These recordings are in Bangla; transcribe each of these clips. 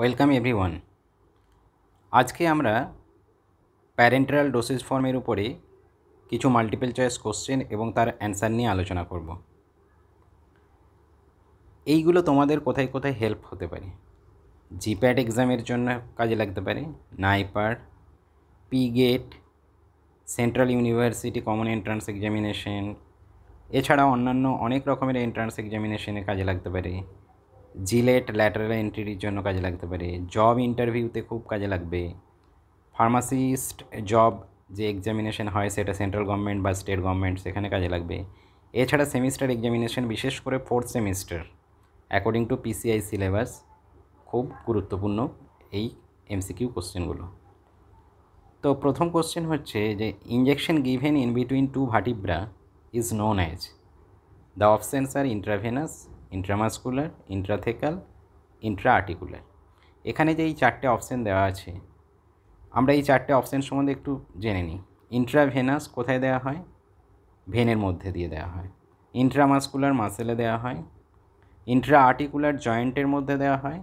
ওয়েলকাম ওয়ান আজকে আমরা প্যারেন্টাল ডোসেজ ফর্মের উপরে কিছু মাল্টিপল চয়েস কোশ্চেন এবং তার অ্যান্সার নিয়ে আলোচনা করব এইগুলো তোমাদের কোথায় কোথায় হেল্প হতে পারে জিপ্যাড এক্সামের জন্য কাজে লাগতে পারে NIPER P GATE central university common entrance examination এছাড়া অন্যান্য অনেক রকমের এন্ট্রান্স এক্সামিনেশনে কাজে লাগতে পারে জিলেট ল্যাটারাল এন্ট্রির জন্য কাজে লাগতে পারে জব ইন্টারভিউতে খুব কাজে লাগবে ফার্মাসিস্ট জব যে এক্সামিনেশন হয় সেটা সেন্ট্রাল গভর্নমেন্ট বা স্টেট গভর্নমেন্ট সেখানে কাজে লাগবে এছাড়া সেমিস্টার এক্সামিনেশন বিশেষ করে fourth semester according to PCI syllabus খুব গুরুত্বপূর্ণ এই এমসিকিউ কোশ্চেনগুলো তো প্রথম কোশ্চেন হচ্ছে যে injection given in between two vertebrae is known as the options are intravenous intramuscular intrathecal intra articular এখানে যে এই চারটে অপশান দেওয়া আছে আমরা এই চারটে অপশান সম্বন্ধে একটু জেনে নিই ইন্ট্রাভেনাস কোথায় দেওয়া হয় ভেনের মধ্যে দিয়ে দেওয়া হয় ইন্ট্রামাসকুলার মাসেলে দেওয়া হয় ইন্ট্রা আর্টিকুলার জয়েন্টের মধ্যে দেওয়া হয়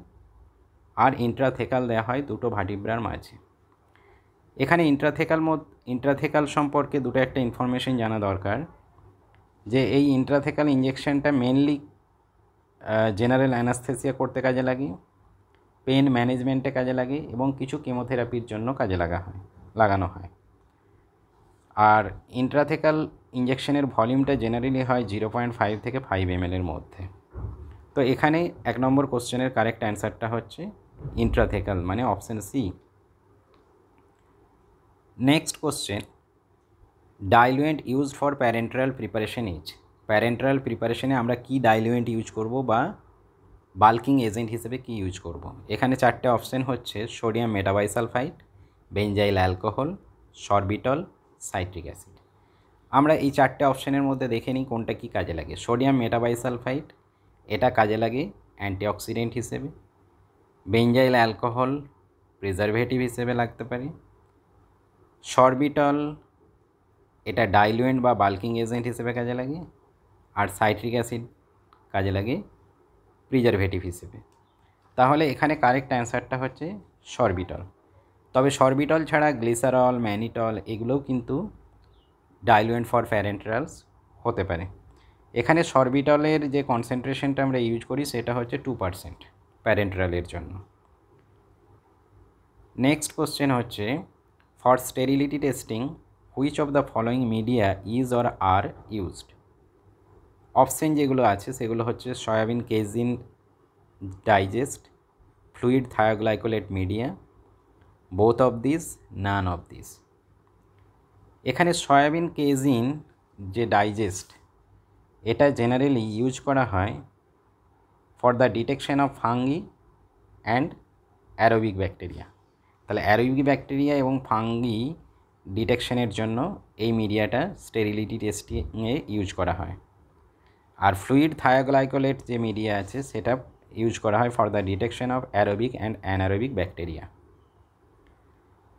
আর ইন্ট্রাথেকাল দেওয়া হয় দুটো ভাটিব্রার মাঝে এখানে ইন্ট্রাথেকাল মত ইন্ট্রাথেকাল সম্পর্কে দুটো একটা ইনফরমেশন জানা দরকার যে এই ইন্ট্রাথেকাল ইঞ্জেকশনটা মেনলি জেনারেল অ্যানাস্থেসিয়া করতে কাজে লাগে পেন ম্যানেজমেন্টে কাজে লাগে এবং কিছু কেমোথেরাপির জন্য কাজে লাগা হয় লাগানো হয় আর ইন্ট্রাথেকাল ইঞ্জেকশনের ভলিউমটা জেনারেলি হয় জিরো পয়েন্ট ফাইভ থেকে ফাইভ এম এর মধ্যে তো এখানে এক নম্বর কোশ্চেনের কারেক্ট অ্যান্সারটা হচ্ছে ইন্ট্রাথেকাল মানে option C next question diluent used for parenteral preparation is parenteral প্রিপারেশনে আমরা কি ডাইলুয়েন্ট ইউজ করব বা বাল্কিং এজেন্ট হিসেবে কি ইউজ করব। এখানে চারটে অপশান হচ্ছে sodium metabisulphite benzyl alcohol sorbitol citric acid আমরা এই চারটে অপশানের মধ্যে দেখে নিই কোনটা কি কাজে লাগে সোডিয়াম মেটাবাইসালফাইট এটা কাজে লাগে অ্যান্টিঅক্সিডেন্ট হিসেবে বেঞ্জাইল অ্যালকোহল প্রিজারভেটিভ হিসেবে লাগতে পারে সরবিটল এটা ডাইলুয়েন্ট বা বাল্কিং এজেন্ট হিসেবে কাজে লাগে আর সাইট্রিক অ্যাসিড কাজে লাগে প্রিজারভেটিভ হিসেবে তাহলে এখানে কারেক্ট অ্যান্সারটা হচ্ছে সরবিটল তবে সরবিটল ছাড়া গ্লিসারল ম্যানিটল এগুলোও কিন্তু ডাইলুয়েন্ট ফর প্যারেন্ট্রালস হতে পারে এখানে সরবিটলের যে কনসেন্ট্রেশনটা আমরা ইউজ করি সেটা হচ্ছে টু পারসেন্ট প্যারেন্ট্রালের জন্য নেক্সট কোশ্চেন হচ্ছে for sterility testing which of the following media is or are used option যেগুলো আছে সেগুলো হচ্ছে soybean casein digest fluid thioglycollate media both of this none of this এখানে সয়াবিন কেজিন যে ডাইজেস্ট এটা জেনারেলি ইউজ করা হয় for the detection of fungi and aerobic bacteria তাহলে অ্যারোবিক ব্যাকটেরিয়া এবং ফাঙ্গি ডিটেকশানের জন্য এই মিডিয়াটা স্টেরিলিটি টেস্টিংয়ে ইউজ করা হয় আর ফ্লুইড থায়োগ্লাইকোলেট যে মিডিয়া আছে সেটা ইউজ করা হয় for the detection of aerobic and anaerobic bacteria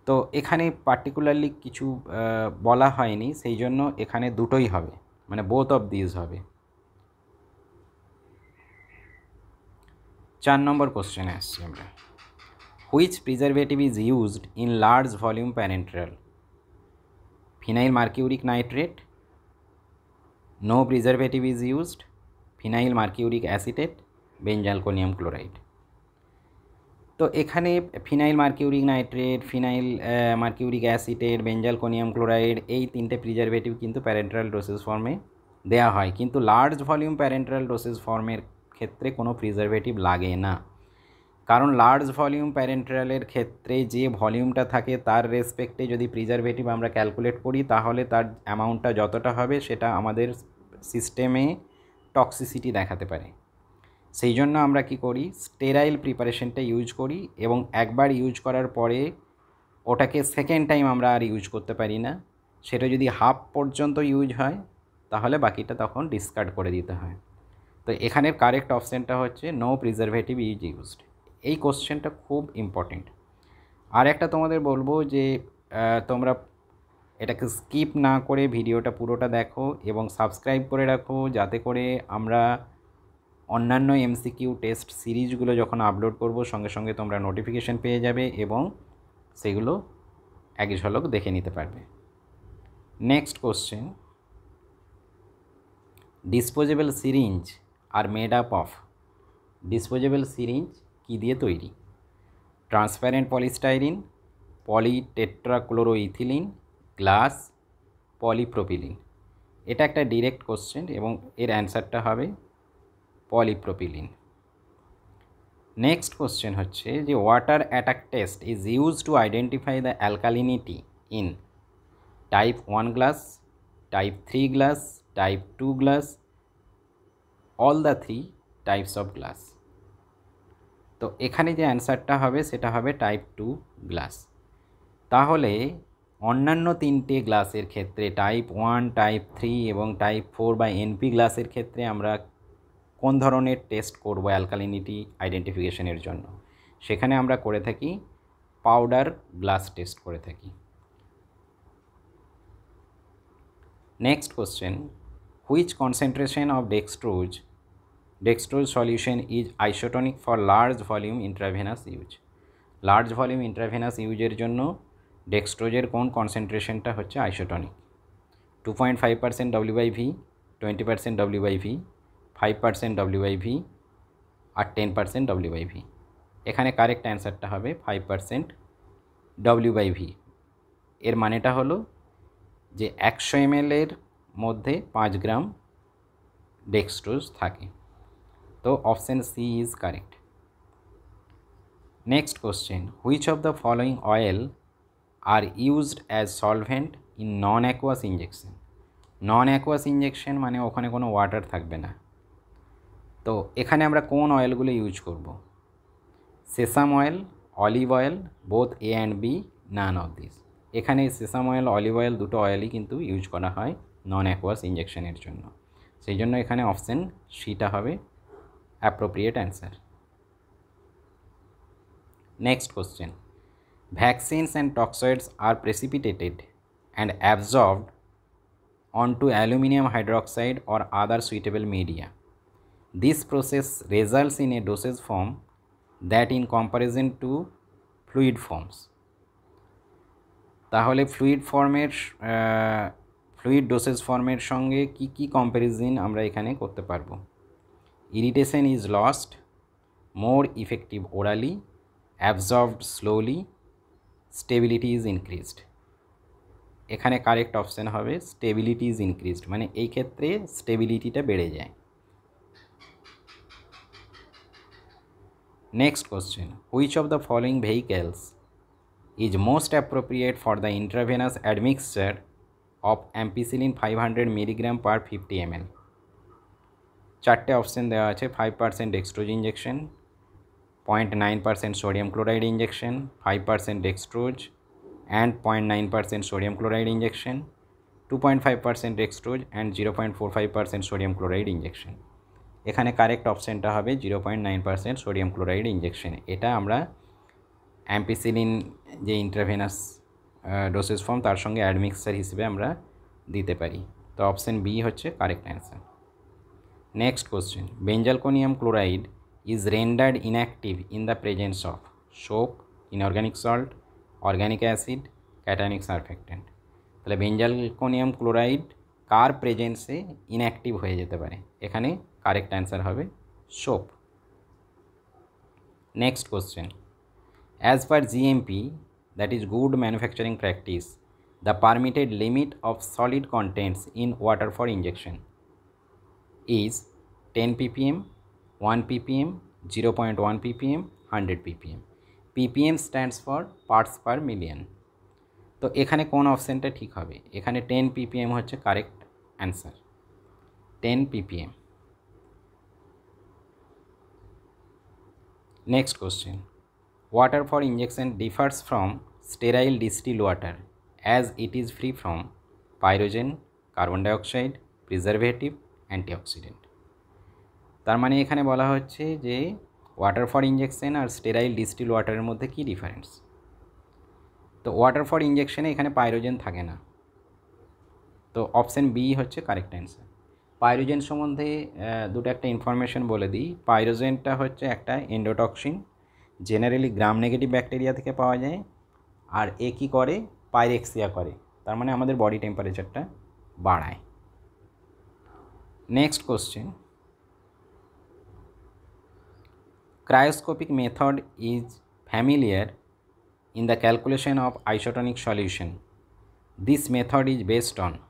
তো এখানে পার্টিকুলারলি কিছু বলা হয়নি সেই জন্য এখানে দুটোই হবে মানে বোথ অফ দিজ হবে চার নম্বর কোশ্চেনে আসছি আমরা which preservative is used in large volume parenteral phenyl mercuric nitrate no preservative is used phenyl mercuric acetate benzalkonium chloride তো এখানে phenyl mercuric nitrate phenyl mercuric acetate benzalkonium chloride এই তিনটে প্রিজারভেটিভ কিন্তু প্যারেন্ট্রাল ডোসেস ফর্মে দেয়া হয় কিন্তু লার্জ ভলিউম প্যারেন্ট্রাল ডোসেস ফর্মের ক্ষেত্রে কোনো প্রিজারভেটিভ লাগে না কারণ লার্জ ভলিউম প্যারেন্ট্রালের ক্ষেত্রে যে ভলিউমটা থাকে তার রেসপেক্টে যদি প্রিজারভেটিভ আমরা ক্যালকুলেট করি তাহলে তার অ্যামাউন্টটা যতটা হবে সেটা আমাদের সিস্টেমে টক্সিসিটি দেখাতে পারে সেই জন্য আমরা কি করি স্টেরাইল প্রিপারেশনটা ইউজ করি এবং একবার ইউজ করার পরে ওটাকে সেকেন্ড টাইম আমরা আর ইউজ করতে পারি না সেটা যদি হাফ পর্যন্ত ইউজ হয় তাহলে বাকিটা তখন ডিসকার্ড করে দিতে হয় তো এখানের কারেক্ট অপশানটা হচ্ছে নো প্রিজারভেটিভ ইজ ইউজড এই কোশ্চেনটা খুব ইম্পর্টেন্ট আর একটা তোমাদের বলবো যে তোমরা এটাকে স্কিপ না করে ভিডিওটা পুরোটা দেখো এবং সাবস্ক্রাইব করে রাখো যাতে করে আমরা অন্যান্য এমসিকিউ টেস্ট সিরিজগুলো যখন আপলোড করব সঙ্গে সঙ্গে তোমরা নোটিফিকেশান পেয়ে যাবে এবং সেগুলো এক ঝলক দেখে নিতে পারবে next question disposable syringe are made up of disposable syringe কী দিয়ে তৈরি transparent polystyrene polytetrachloroethylene glass polypropylene এটা একটা ডিরেক্ট কোশ্চেন এবং এর অ্যান্সারটা হবে পলিপ্রোপিলিন নেক্সট কোশ্চেন হচ্ছে যে water attack test is use to identify the alkalinity in type one glass type three glass type two glass all the three types of glass তো এখানে যে অ্যান্সারটা হবে সেটা হবে টাইপ টু গ্লাস তাহলে অন্যান্য তিনটে গ্লাসের ক্ষেত্রে টাইপ ওয়ান টাইপ থ্রি এবং টাইপ ফোর বা এনপি গ্লাসের ক্ষেত্রে আমরা কোন ধরনের টেস্ট করব অ্যালকালিনিটি আইডেন্টিফিকেশনের জন্য সেখানে আমরা করে থাকি পাউডার গ্লাস টেস্ট করে থাকি next question which concentration of dextrose dextrose solution is isotonic for large volume intravenous use large volume intravenous ইউজের জন্য ডেক্সট্রোজের কোন কনসেন্ট্রেশনটা হচ্ছে isotonic two point five percent W by V twenty percent W by V five percent W by V are ten percent W by V এখানে কারেক্ট অ্যান্সারটা হবে five percent W by V এর মানেটা হলো যে একশো এমএলের মধ্যে পাঁচ গ্রাম ডেক্সট্রোজ থাকে তো option C is correct next question which of the following oil are used as solvent in non aqueous injection non aqueous injection মানে ওখানে কোনো ওয়াটার থাকবে না তো এখানে আমরা কোন অয়েলগুলো ইউজ করব sesame oil olive oil both A and B none of this এখানে সেসাম অয়েল অলিভ অয়েল দুটো অয়েলই কিন্তু ইউজ করা হয় নন অ্যাকোয়াস ইঞ্জেকশনের জন্য সেই জন্য এখানে অপশান সিটা হবে appropriate answer next question Vaccines and toxoids are precipitated and absorbed onto aluminum hydroxide or other suitable media. This process results in a dosage form that in comparison to fluid forms. তাহলে ফ্লুইড ফর্মের ফ্লুইড ডোসেজ ফর্মের সঙ্গে কি কি কম্প্যারিজন আমরা এখানে করতে পারবো irritation is lost more effective orally absorbed slowly stability is increased এখানে কারেক্ট অপশান হবে স্টেবিলিটি ইজ ইনক্রিজড মানে এই ক্ষেত্রে স্টেবিলিটিটা বেড়ে যায় next question which of the following vehicles is most appropriate for the intravenous admixture of ampicillin five hundred milligram per fifty ML চারটে অপশান দেওয়া আছে five percent এক্সট্রোজ injection 0.9% sodium chloride injection, 5% dextrose and 0.9% sodium chloride injection, 2.5% dextrose and 0.45% sodium chloride injection. এখানে কারেক্ট অপশানটা হবে zero point nine percent sodium chloride injection এটা আমরা অ্যাম্পিসিলিন যে ইন্টারভেনাস ডোসেস ফর্ম তার সঙ্গে অ্যাডমিক্সার হিসেবে আমরা দিতে পারি তো অপশান বি হচ্ছে correct answer next question benzalkonium chloride is rendered inactive in the presence of soap, inorganic salt, organic acid, cationic surfactant তাহলে বেঞ্জালকোনিয়াম ক্লোরাইড কার প্রেজেন্সে ইনঅ্যাক্টিভ হয়ে যেতে পারে এখানে কারেক্ট অ্যান্সার হবে soap next question as per GMP that is good manufacturing practice the permitted limit of solid contents in water for injection is ten PPM 1 ppm, 0 0.1 ppm, 100 ppm. ppm stands for parts per million. তো এখানে কোন অপশানটা ঠিক হবে এখানে টেন পিপিএম হচ্ছে correct answer ten PPM next question water for injection differs from sterile distil water as it is free from pyrogen carbon dioxide preservative antioxidant তার মানে এখানে বলা হচ্ছে যে ওয়াটার ফর ইঞ্জেকশান আর স্টেরাইল ডিস্টিল ওয়াটারের মধ্যে কি ডিফারেন্স তো ওয়াটার ফর ইঞ্জেকশানে এখানে পাইরোজেন থাকে না তো অপশান বি হচ্ছে কারেক্ট অ্যান্সার পাইরোজেন সম্বন্ধে দুটো একটা ইনফরমেশন বলে দিই পাইরোজেনটা হচ্ছে একটা endotoxin generally gram negative bacteria থেকে পাওয়া যায় আর এ কী করে পাইরেক্সিয়া করে তার মানে আমাদের বডি টেম্পারেচারটা বাড়ায় next question Cryoscopic method is familiar in the calculation of isotonic solution. This method is based on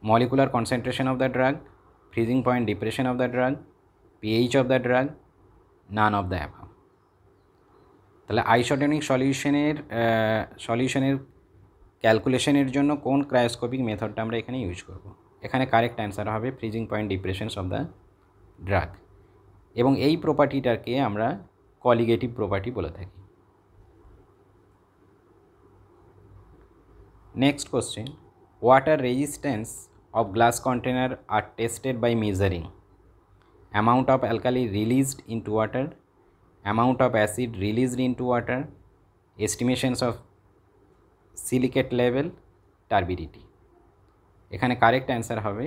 molecular concentration of the drug, freezing point depression of the drug, pH of the drug, none of the above. তাহলে আইসোটনিক সলিউশনের সলিউশনের ক্যালকুলেশনের জন্য কোন ক্রায়োস্কোপিক মেথডটা আমরা এখানে ইউজ করব এখানে কারেক্ট অ্যান্সার হবে freezing point depressions of the drug এবং এই প্রপার্টিটাকে আমরা কলিগেটিভ প্রপার্টি বলে থাকি next question water resistance of glass container are tested by measuring amount of alkali released to water amount of acid released to water estimations of silicate level turbidity এখানে কারেক্ট অ্যান্সার হবে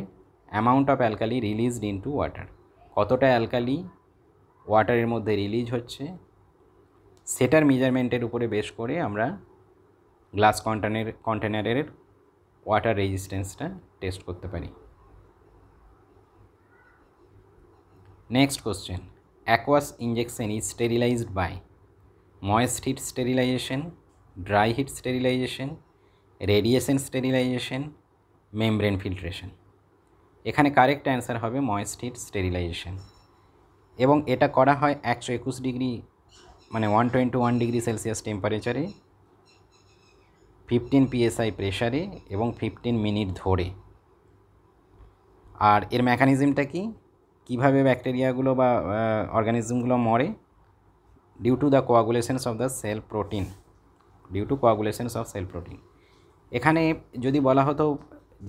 amount of alkali released to water কতটা অ্যালকালি ওয়াটারের মধ্যে রিলিজ হচ্ছে সেটার মেজারমেন্টের উপরে বেশ করে আমরা গ্লাস কন্টেনার কন্টেনারের ওয়াটার রেজিস্ট্যান্সটা টেস্ট করতে পারি next question aqueous injection is sterilised by moist heat sterilisation dry heat sterilisation radiation sterilisation membrane filtration এখানে কারেক্ট অ্যান্সার হবে ময়েস্টির স্টেরিলাইজেশান স্টেরিলাইজেশন এবং এটা করা হয় একশো একুশ ডিগ্রি মানে one twenty one degree Celsius টেম্পারেচারে ফিফটিন পিএসআই প্রেশারে এবং ফিফটিন মিনিট ধরে আর এর মেকানিজমটা কি কিভাবে ব্যাকটেরিয়াগুলো বা অর্গানিজমগুলো মরে due to the coagulations of the cell protein due to coagulations of cell protein এখানে যদি বলা হতো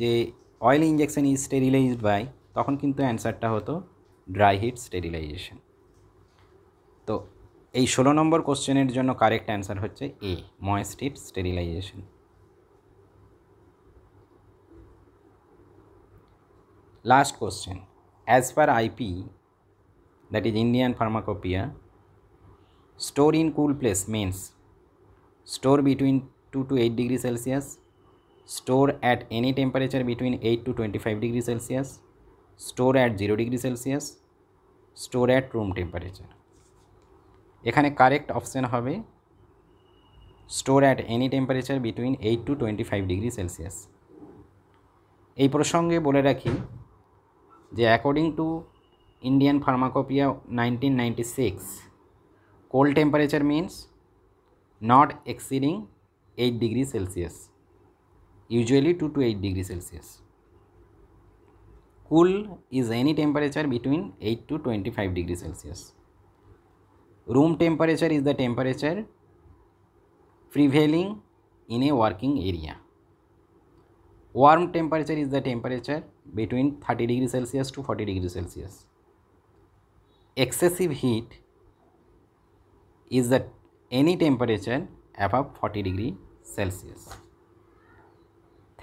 যে oil injection is sterilised by তখন কিন্তু অ্যান্সারটা হতো ড্রাই হিট স্টেরিলাইজেশন তো এই ষোলো নম্বর কোশ্চেনের জন্য কারেক্ট অ্যান্সার হচ্ছে A moist heat sterilisation last question as per IP that is Indian pharmacopoeia store in cool place means store between two to eight degree Celsius store at any temperature between 8 to 25 degree celsius store at 0 degree celsius store at room temperature এখানে কারেক্ট অপশন হবে store at any temperature between eight to twenty five degree Celsius এই প্রসঙ্গে বলে রাখি যে according to Indian pharmacopoeia nineteen ninety six cold temperature means not exceeding eight degree Celsius usually 2 to 8 degree Celsius. Cool is any temperature between 8 to 25 degree Celsius. Room temperature is the temperature prevailing in a working area. Warm temperature is the temperature between 30 degree Celsius to 40 degree Celsius. Excessive heat is the any temperature above 40 degree Celsius.